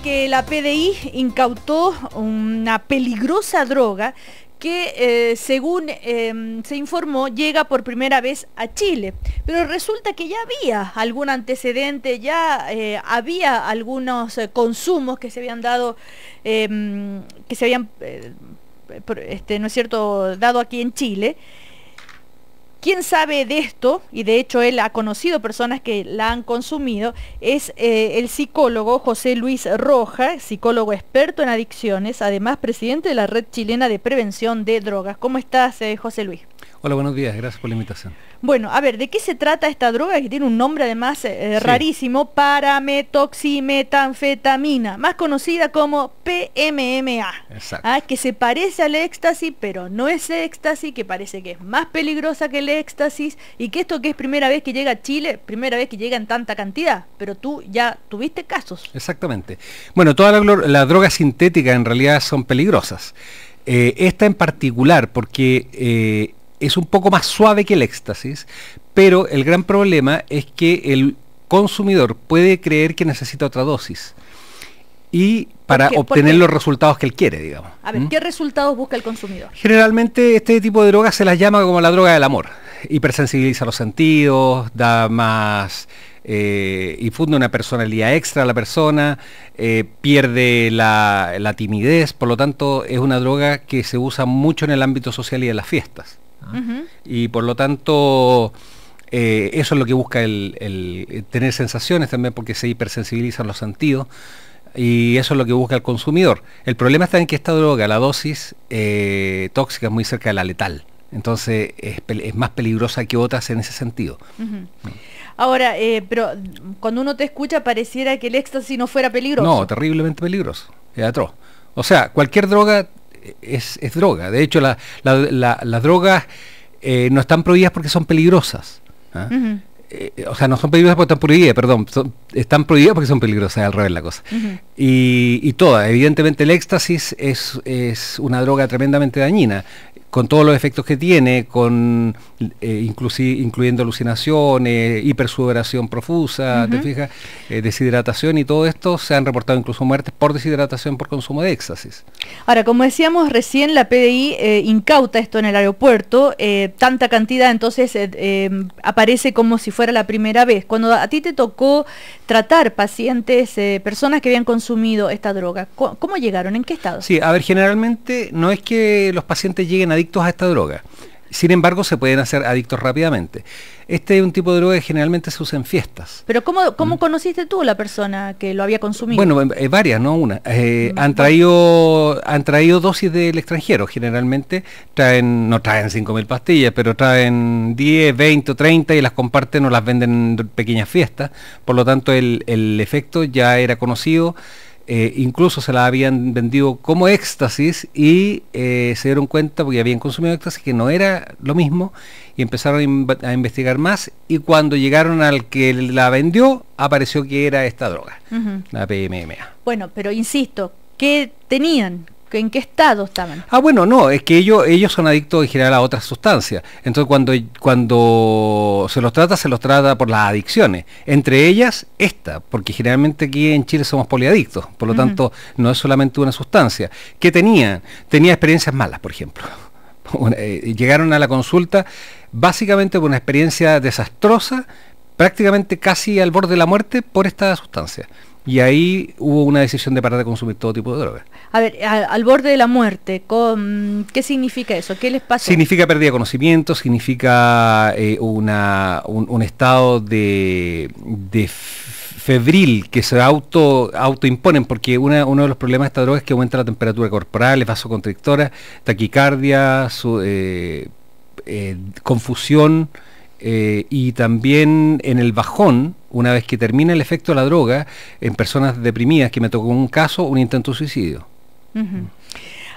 que la PDI incautó una peligrosa droga que eh, según em, se informó llega por primera vez a Chile. Pero resulta que ya había algún antecedente, ya eh, había algunos eh, consumos que se habían dado, em, que se habían, este, ¿no es cierto?, dado aquí en Chile. Quién sabe de esto, y de hecho él ha conocido personas que la han consumido, es eh, el psicólogo José Luis Roja, psicólogo experto en adicciones, además presidente de la Red Chilena de Prevención de Drogas. ¿Cómo estás, eh, José Luis? Hola, buenos días, gracias por la invitación. Bueno, a ver, ¿de qué se trata esta droga que tiene un nombre además eh, eh, rarísimo? Parametoximetanfetamina, más conocida como PMMA. Exacto. ¿ah? Que se parece al éxtasis, pero no es éxtasis, que parece que es más peligrosa que el éxtasis y que esto que es primera vez que llega a Chile, primera vez que llega en tanta cantidad, pero tú ya tuviste casos. Exactamente. Bueno, todas las la drogas sintéticas en realidad son peligrosas. Eh, esta en particular, porque es un poco más suave que el éxtasis, pero el gran problema es que el consumidor puede creer que necesita otra dosis y para obtener los resultados que él quiere, digamos. A ver, ¿Mm? ¿qué resultados busca el consumidor? Generalmente este tipo de drogas se las llama como la droga del amor. Hipersensibiliza los sentidos, da más... Eh, infunde una personalidad extra a la persona, eh, pierde la, la timidez, por lo tanto es una droga que se usa mucho en el ámbito social y en las fiestas. Y por lo tanto, eh, eso es lo que busca el, eh, tener sensaciones también porque se hipersensibilizan los sentidos y eso es lo que busca el consumidor. El problema está en que esta droga, la dosis eh, tóxica es muy cerca de la letal. Entonces es, más peligrosa que otras en ese sentido. Ahora, pero cuando uno te escucha pareciera que el éxtasis no fuera peligroso. No, terriblemente peligroso. O sea, cualquier droga es, droga. De hecho, las drogas eh, no están prohibidas porque son peligrosas. ¿ah? Eh, o sea, no son peligrosas porque están prohibidas, perdón, están prohibidas porque son peligrosas, al revés la cosa. y, toda evidentemente el éxtasis es, una droga tremendamente dañina, con todos los efectos que tiene, con eh, incluyendo alucinaciones, hipersudoración profusa, te fijas, eh, deshidratación y todo esto, se han reportado incluso muertes por deshidratación por consumo de éxtasis. Ahora, como decíamos recién, la PDI incauta esto en el aeropuerto, tanta cantidad, entonces aparece como si fuera era la primera vez. Cuando a ti te tocó tratar pacientes, eh, personas que habían consumido esta droga, ¿cómo, ¿cómo llegaron? ¿En qué estado? Sí, a ver, generalmente no es que los pacientes lleguen adictos a esta droga. Sin embargo, se pueden hacer adictos rápidamente. Este es un tipo de droga que generalmente se usa en fiestas. Pero ¿cómo, mm. conociste tú a la persona que lo había consumido? Bueno, eh, eh, varias, no una. Eh, mm, han, traído, han traído dosis del extranjero. Generalmente traen, no traen 5.000 pastillas, pero traen 10, 20 o 30 y las comparten o las venden en pequeñas fiestas. Por lo tanto, el, el efecto ya era conocido. Eh, incluso se la habían vendido como éxtasis y eh, se dieron cuenta, porque habían consumido éxtasis, que no era lo mismo y empezaron a, investigar más y cuando llegaron al que la vendió, apareció que era esta droga, la PMMA. Bueno, pero insisto, ¿qué tenían? ¿En qué estado estaban? Ah, bueno, no, es que ellos, ellos son adictos en general a otras sustancias. Entonces, cuando, cuando se los trata, se los trata por las adicciones. Entre ellas, esta, porque generalmente aquí en Chile somos poliadictos. Por lo tanto, no es solamente una sustancia. ¿Qué tenían? Tenía experiencias malas, por ejemplo. Eh, llegaron a la consulta básicamente por una experiencia desastrosa, prácticamente casi al borde de la muerte por esta sustancia. Y ahí hubo una decisión de parar de consumir todo tipo de drogas. A ver, al borde de la muerte, ¿qué significa eso? ¿Qué les pasa? Significa pérdida de conocimiento, significa eh, una, un, estado de, febril que se auto autoimponen, porque uno de los problemas de esta droga es que aumenta la temperatura corporal, es vasoconstrictora, taquicardia, eh, eh, confusión y también en el bajón una vez que termina el efecto de la droga en personas deprimidas, que me tocó un caso, un intento de suicidio.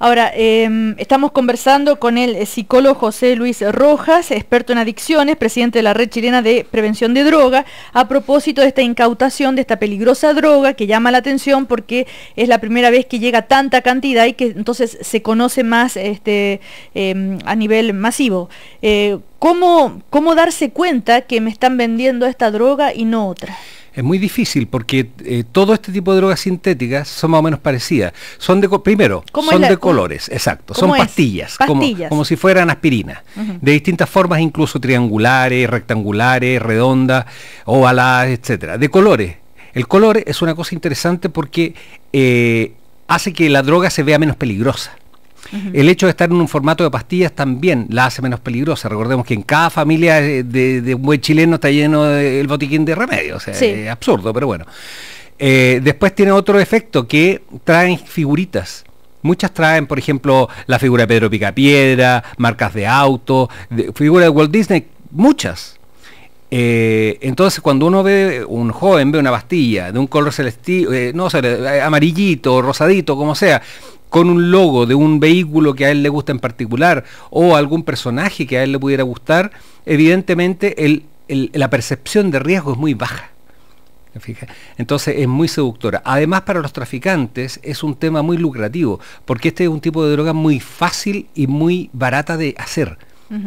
Ahora, em, estamos conversando con el eh, psicólogo José Luis Rojas, experto en adicciones, presidente de la Red Chilena de Prevención de Droga, a propósito de esta incautación de esta peligrosa droga que llama la atención porque es la primera vez que llega tanta cantidad y que entonces se conoce más este, em, a nivel masivo. Eh, ¿Cómo darse cuenta que me están vendiendo esta droga y no otra? Es muy difícil porque eh, todo este tipo de drogas sintéticas son más o menos parecidas. Son de primero, son de colores, exacto, son pastillas, Como, si fueran aspirinas, de distintas formas, incluso triangulares, rectangulares, redondas, ovaladas, etcétera, de colores. El color es una cosa interesante porque eh, hace que la droga se vea menos peligrosa. El hecho de estar en un formato de pastillas también la hace menos peligrosa. Recordemos que en cada familia eh, de, un buen chileno está lleno el botiquín de remedios. Es absurdo, pero bueno. Eh, después tiene otro efecto que traen figuritas. Muchas traen, por ejemplo, la figura de Pedro Picapiedra, marcas de auto, de, figura de Walt Disney, muchas. Eh, entonces, cuando uno ve, un joven ve una pastilla de un color celestial, eh, no sé, eh, amarillito, rosadito, como sea, con un logo de un vehículo que a él le gusta en particular o algún personaje que a él le pudiera gustar, evidentemente la percepción de riesgo es muy baja. Entonces es muy seductora. Además para los traficantes es un tema muy lucrativo, porque este es un tipo de droga muy fácil y muy barata de hacer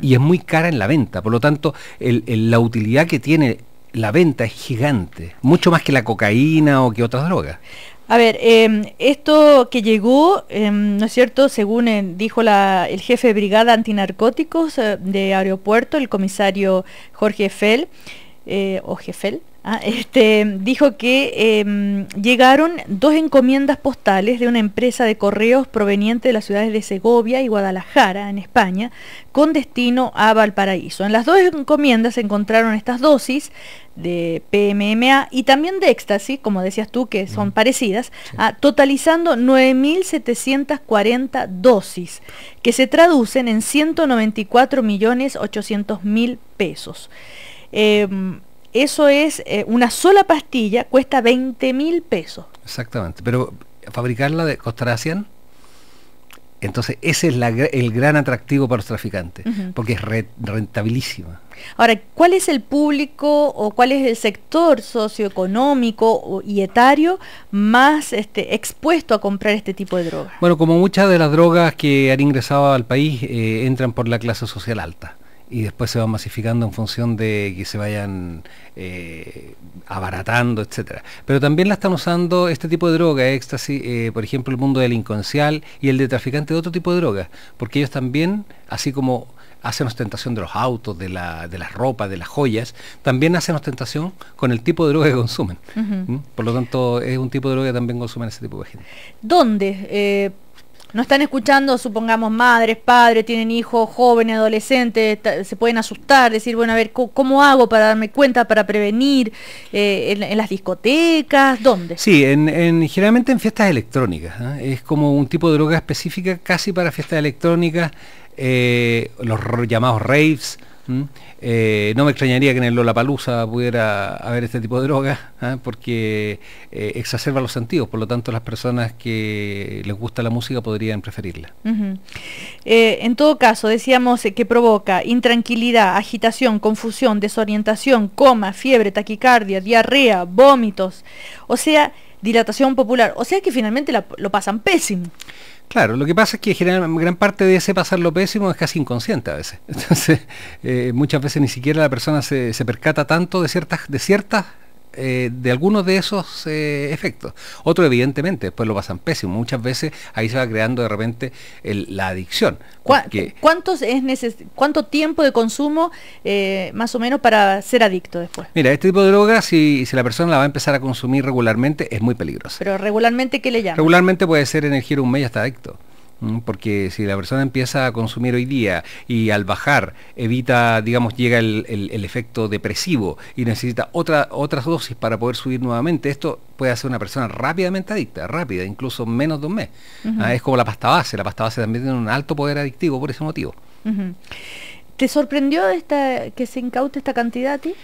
y es muy cara en la venta. Por lo tanto, la utilidad que tiene la venta es gigante, mucho más que la cocaína o que otras drogas. A ver, em, esto que llegó, em, ¿no es cierto? Según eh, dijo la, el jefe de brigada antinarcóticos eh, de aeropuerto, el comisario Jorge Eiffel eh, o Jefel Ah, este, dijo que em, llegaron dos encomiendas postales de una empresa de correos proveniente de las ciudades de Segovia y Guadalajara, en España, con destino a Valparaíso. En las dos encomiendas se encontraron estas dosis de PMMA y también de éxtasis, como decías tú, que son mm. parecidas, a, ah, totalizando 9.740 dosis, que se traducen en 194.800.000 pesos. Em, eso es, eh, una sola pastilla cuesta 20 mil pesos. Exactamente, pero fabricarla de, costará 100. Entonces, ese es el gran atractivo para los traficantes, porque es rentabilísima. Ahora, ¿cuál es el público o cuál es el sector socioeconómico y etario más este, expuesto a comprar este tipo de drogas? Bueno, como muchas de las drogas que han ingresado al país eh, entran por la clase social alta y después se va masificando en función de que se vayan eh, abaratando, etcétera. Pero también la están usando este tipo de droga, éxtasis, eh, por ejemplo, el mundo delincuencial y el de traficante de otro tipo de drogas, porque ellos también, así como hacen ostentación de los autos, de la, de ropa, de las joyas, también hacen ostentación con el tipo de droga que consumen. Por lo tanto, es un tipo de droga que también consumen ese tipo de gente. ¿Dónde eh, no están escuchando, supongamos, madres, padres, tienen hijos jóvenes, adolescentes, se pueden asustar, decir, bueno, a ver, ¿cómo hago para darme cuenta, para prevenir? Eh, en, las discotecas? ¿Dónde? Sí, en, generalmente en fiestas electrónicas. ¿eh? Es como un tipo de droga específica casi para fiestas electrónicas, eh, los llamados raves, ¿Mm? Eh, no me extrañaría que en el Lollapalooza pudiera haber este tipo de droga ¿ah? porque eh, exacerba los sentidos, por lo tanto las personas que les gusta la música podrían preferirla. Eh, en todo caso, decíamos que provoca intranquilidad, agitación, confusión, desorientación, coma, fiebre, taquicardia, diarrea, vómitos, o sea, dilatación popular, o sea que finalmente lo pasan pésimo. Claro, lo que pasa es que gran, gran parte de ese pasar lo pésimo es casi inconsciente a veces. Entonces, eh, muchas veces ni siquiera la persona se, se percata tanto de ciertas, de ciertas eh, de algunos de esos eh, efectos. Otro, evidentemente, después lo pasan pésimo. Muchas veces ahí se va creando de repente la adicción. ¿Cuántos es ¿Cuánto tiempo de consumo eh, más o menos para ser adicto después? Mira, este tipo de drogas, si, la persona la va a empezar a consumir regularmente, es muy peligroso. Pero regularmente, ¿qué le llama? Regularmente puede ser en el giro un mes hasta adicto porque si la persona empieza a consumir hoy día y al bajar evita, digamos, llega el, efecto depresivo y necesita otra, otras dosis para poder subir nuevamente, esto puede hacer una persona rápidamente adicta, rápida, incluso menos de un mes. ¿ah? es como la pasta base, la pasta base también tiene un alto poder adictivo por ese motivo. ¿Te sorprendió esta, que se incaute esta cantidad a ti?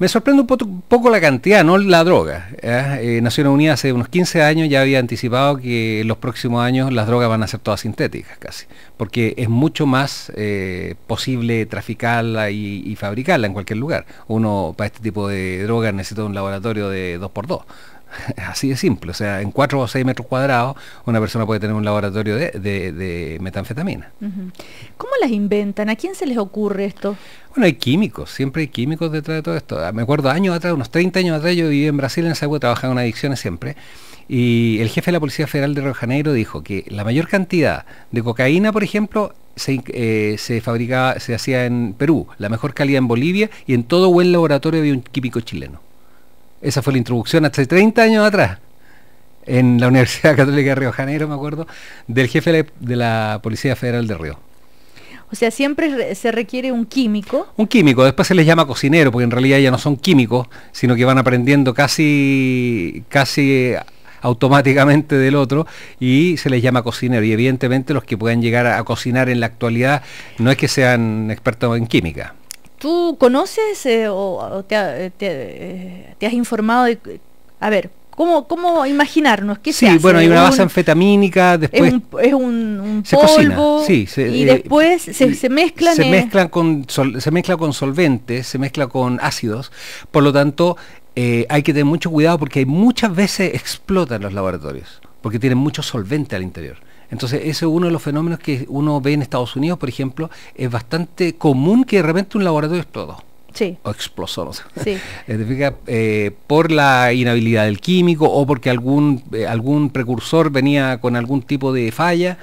Me sorprende un poco la cantidad, no la droga. Eh, Naciones Unidas hace unos 15 años ya había anticipado que en los próximos años las drogas van a ser todas sintéticas casi, porque es mucho más eh, posible traficarla y, fabricarla en cualquier lugar. Uno para este tipo de drogas necesita un laboratorio de 2x2. Así de simple. O sea, en 4 o 6 metros cuadrados una persona puede tener un laboratorio de, metanfetamina. ¿Cómo las inventan? ¿A quién se les ocurre esto? Bueno, hay químicos, siempre hay químicos detrás de todo esto. Ah, me acuerdo años atrás, unos 30 años atrás, yo vivía en Brasil, en época trabajaba en adicciones siempre. Y el jefe de la Policía Federal de Rio Janeiro dijo que la mayor cantidad de cocaína, por ejemplo, se, eh, se fabricaba, se hacía en Perú, la mejor calidad en Bolivia y en todo buen laboratorio había un químico chileno. Esa fue la introducción hace 30 años atrás, en la Universidad Católica de Río Janeiro, me acuerdo, del jefe de la Policía Federal de Río. O sea, siempre se requiere un químico. Un químico, después se les llama cocinero, porque en realidad ya no son químicos, sino que van aprendiendo casi, casi eh, automáticamente del otro y se les llama cocinero. Y evidentemente los que puedan llegar a cocinar en la actualidad no es que sean expertos en química. ¿Tú conoces eh, o, eh, eh, te, has informado de... A ver, ¿cómo, cómo imaginarnos? ¿Qué sí, bueno, hay una base anfetamínica, después... Es se polvo, y después se, mezclan... Se, mezclan con se mezcla con solventes, se mezcla con ácidos, por lo tanto hay que tener mucho cuidado porque muchas veces explotan los laboratorios, porque tienen mucho solvente al interior. Entonces, ese es uno de los fenómenos que uno ve en Estados Unidos, por ejemplo, es bastante común que de repente un laboratorio explotó. Sí. O explosó, no sé. Sí. Eh, eh, por la inhabilidad del químico o porque algún, eh, algún precursor venía con algún tipo de falla.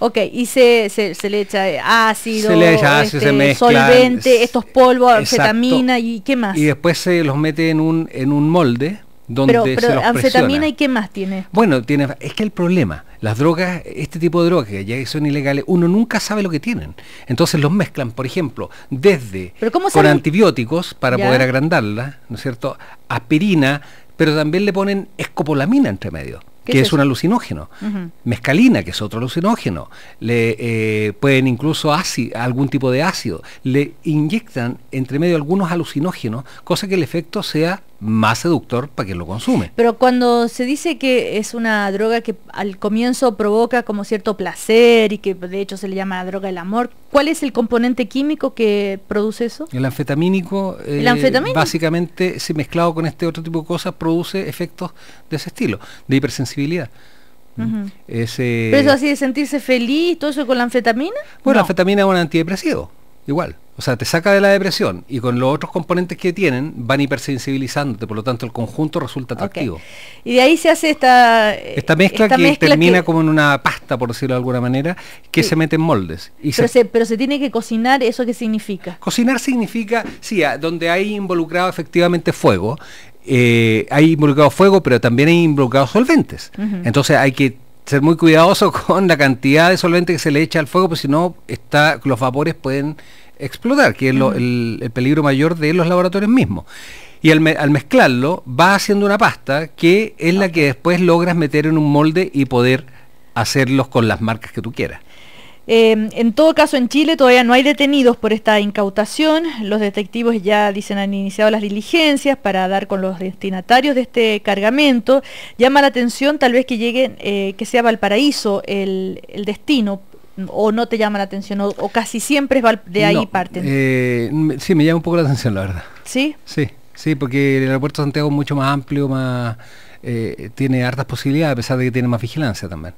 Ok, y se, le echa ácido, este, solvente, estos polvos, anfetamina y qué más. Y después se los mete en un, en un molde pero, pero anfetamina y qué más tiene. Bueno, tiene, es que el problema, las drogas, este tipo de drogas que ya son ilegales, uno nunca sabe lo que tienen. Entonces los mezclan, por ejemplo, desde con antibióticos para poder agrandarla, ¿no es cierto? Aspirina, pero también le ponen escopolamina entre medio que es, un alucinógeno, mescalina, que es otro alucinógeno, le eh, pueden incluso algún tipo de ácido, le inyectan entre medio algunos alucinógenos, cosa que el efecto sea más seductor para quien lo consume. Pero cuando se dice que es una droga que al comienzo provoca como cierto placer y que de hecho se le llama droga del amor, ¿cuál es el componente químico que produce eso? El anfetamínico, eh, básicamente, si mezclado con este otro tipo de cosas, produce efectos de ese estilo, de hipersensibilidad. Mm. Ese... Pero eso así de sentirse feliz, todo eso con la anfetamina. Bueno, la anfetamina es un antidepresivo, igual. O sea, te saca de la depresión y con los otros componentes que tienen van hipersensibilizándote, por lo tanto el conjunto resulta atractivo. Y de ahí se hace esta... Eh, esta mezcla que termina como en una pasta, por decirlo de alguna manera, que se mete en moldes. pero, se... tiene que cocinar, ¿eso qué significa? Cocinar significa, sí, donde hay involucrado efectivamente fuego, eh, hay involucrado fuego, pero también hay involucrados solventes. Entonces hay que ser muy cuidadoso con la cantidad de solvente que se le echa al fuego, porque si no, los vapores pueden explotar, que es el, peligro mayor de los laboratorios mismos. Y al, mezclarlo va haciendo una pasta que es la que después logras meter en un molde y poder hacerlos con las marcas que tú quieras. Em, en todo caso, en Chile todavía no hay detenidos por esta incautación. Los detectivos ya dicen han iniciado las diligencias para dar con los destinatarios de este cargamento. Llama la atención tal vez que lleguen, eh, que sea Valparaíso el destino, o no te llama la atención o, casi siempre va de ahí parte. parten? Eh, sí, me llama un poco la atención, la verdad. ¿Sí? Sí, sí, porque el aeropuerto Santiago es mucho más amplio, más... Eh, tiene hartas posibilidades, a pesar de que tiene más vigilancia también.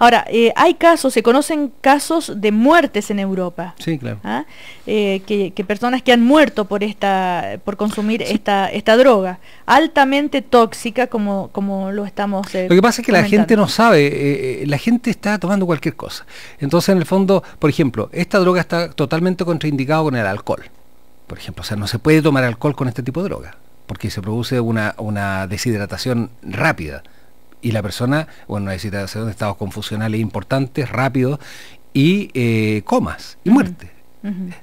Ahora, eh, hay casos, se conocen casos de muertes en Europa. Sí, claro. ¿ah? Eh, que, personas que han muerto por esta, por consumir esta, esta droga, altamente tóxica como, como lo estamos. lo que pasa es que la gente no sabe, la gente está tomando cualquier cosa. Entonces, en el fondo, por ejemplo, esta droga está totalmente contraindicada con el alcohol. Por ejemplo, o sea, no se puede tomar alcohol con este tipo de droga porque se produce una, deshidratación rápida. Y la persona, bueno, una deshidratación de estados confusionales importantes, rápidos, y eh, comas y muerte.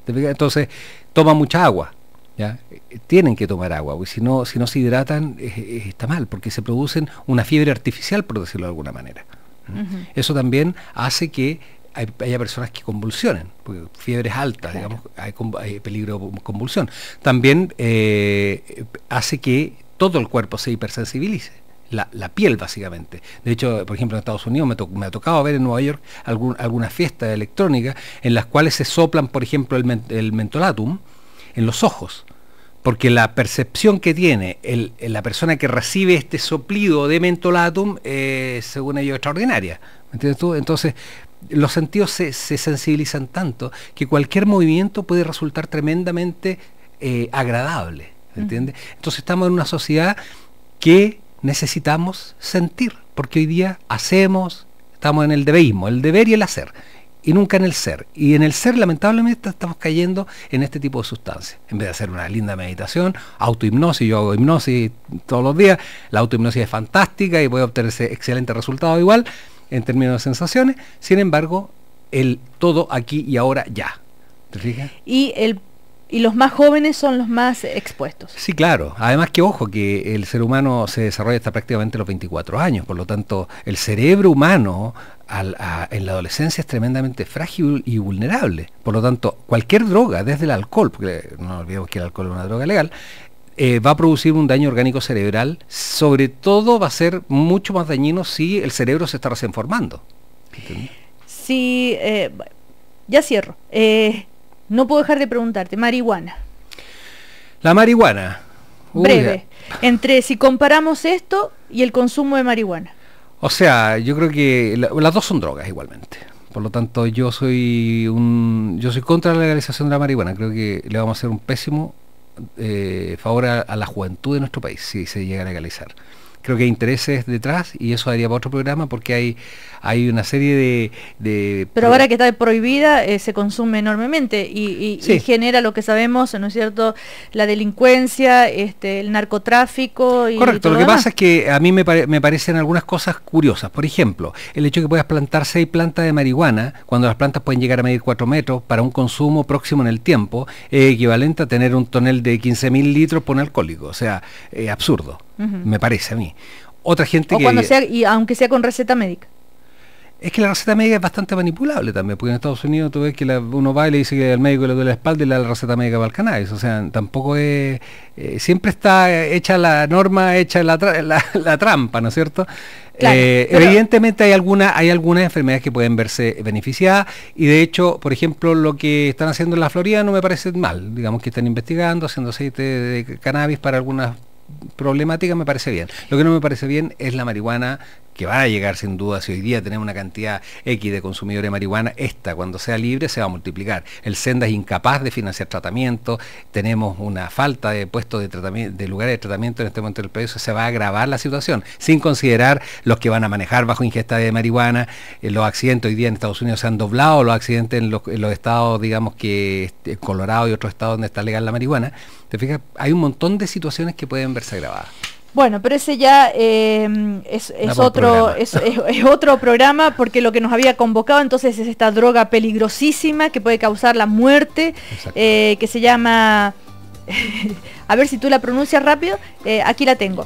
Entonces, toma mucha agua. ¿Ya? tienen que tomar agua, porque si no, si no se hidratan está mal, porque se producen una fiebre artificial, por decirlo de alguna manera. ¿Mm? Eso también hace que hay, haya personas que convulsionen fiebres altas, digamos, hay, peligro de convulsión. También eh, hace que todo el cuerpo se hipersensibilice. La, piel básicamente. De hecho, por ejemplo, en Estados Unidos me, ha tocado ver en Nueva York alguna algunas fiestas electrónicas en las cuales se soplan, por ejemplo, el, mentolatum en los ojos porque la percepción que tiene la persona que recibe este soplido de mentolatum es, eh, según ellos, extraordinaria. ¿Me entiendes tú? Entonces, los sentidos se, sensibilizan tanto que cualquier movimiento puede resultar tremendamente eh, agradable. ¿entiende? Entonces estamos en una sociedad que necesitamos sentir, porque hoy día hacemos, estamos en el debeísmo, el deber y el hacer, y nunca en el ser. Y en el ser, lamentablemente, estamos cayendo en este tipo de sustancias. En vez de hacer una linda meditación, autohipnosis, yo hago hipnosis todos los días, la autohipnosis es fantástica y puede ese excelente resultado igual en términos de sensaciones, sin embargo, el todo aquí y ahora ya. ¿Te fijas? Y el los más jóvenes son los más expuestos. Sí, claro. Además que, ojo, que el ser humano se desarrolla hasta prácticamente los 24 años. Por lo tanto, el cerebro humano en la adolescencia es tremendamente frágil y vulnerable. Por lo tanto, cualquier droga, desde el alcohol, porque no olvidemos que el alcohol es una droga legal, eh, va a producir un daño orgánico cerebral, sobre todo va a ser mucho más dañino si el cerebro se está reformando. Sí, eh, ya cierro. Eh, no puedo dejar de preguntarte, marihuana. La marihuana. Breve. Entre si comparamos esto y el consumo de marihuana. O sea, yo creo que las dos son drogas igualmente. Por lo tanto, yo soy un, yo soy contra la legalización de la marihuana. Creo que le vamos a hacer un pésimo eh, favor a, a, la juventud de nuestro país si se llega a legalizar creo que hay intereses detrás y eso haría para otro programa porque hay, hay una serie de... Pero ahora que está prohibida eh, se consume enormemente y, genera lo que sabemos, ¿no es cierto?, la delincuencia, este, el narcotráfico y... Correcto, lo que pasa es que a mí me, me, parecen algunas cosas curiosas. Por ejemplo, el hecho de que puedas plantar seis plantas de marihuana cuando las plantas pueden llegar a medir cuatro metros para un consumo próximo en el tiempo, es equivalente a tener un tonel de 15.000 litros por alcohólico. O sea, eh, absurdo me parece a mí. Otra gente que... Cuando sea, y aunque sea con receta médica. Es que la receta médica es bastante manipulable también, porque en Estados Unidos tú ves que uno va y le dice que al médico le duele la espalda y le da la receta médica para el cannabis. O sea, tampoco es... Eh, siempre está hecha la norma, hecha la, la, trampa, ¿no es cierto? Eh, evidentemente hay, alguna, hay algunas enfermedades que pueden verse beneficiadas y de hecho, por ejemplo, lo que están haciendo en la Florida no me parece mal. Digamos que están investigando, haciendo aceite de cannabis para algunas problemática me parece bien. Lo que no me parece bien es la marihuana que va a llegar sin duda, si hoy día tenemos una cantidad X de consumidores de marihuana, esta cuando sea libre se va a multiplicar. El Senda es incapaz de financiar tratamiento, tenemos una falta de puestos de tratamiento, de lugares de tratamiento en este momento del país, se va a agravar la situación, sin considerar los que van a manejar bajo ingesta de marihuana, eh, los accidentes hoy día en Estados Unidos se han doblado, los accidentes en los, estados, digamos que este, Colorado y otros estados donde está legal la marihuana. Te fijas, hay un montón de situaciones que pueden verse agravadas. Bueno, pero ese ya em, es, otro, es, otro programa porque lo que nos había convocado entonces es esta droga peligrosísima que puede causar la muerte, eh, que se llama, a ver si tú la pronuncias rápido, eh, aquí la tengo,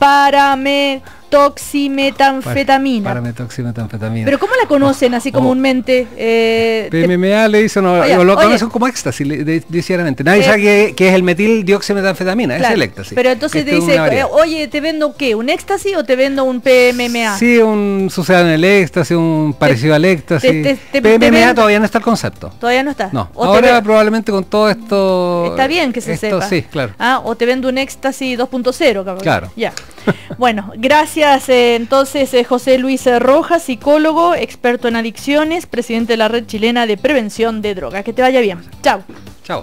Parame Toximetanfetamina. Parametoximetanfetamina. Pero ¿cómo la conocen así oh, oh. comúnmente? Eh, PMMA ah, le dicen, O lo conocen como éxtasis, sinceramente. Nadie eh, sabe que, es el metil dioximetanfetamina, es el éxtasis. Pero entonces te dice, eh, oye, ¿te vendo qué? ¿Un éxtasis o te vendo un PMMA? Sí, un suceda en el éxtasis, un parecido al éxtasis. PMMA todavía no está el concepto. Todavía no está. No, ahora probablemente con todo esto... Está bien que se sepa. Sí, claro. Ah, o te vendo un éxtasis 2.0, Claro. Ya. bueno, gracias Gracias eh, entonces eh, José Luis eh, Rojas, psicólogo, experto en adicciones, presidente de la Red Chilena de Prevención de Droga. Que te vaya bien. Chao. Chao.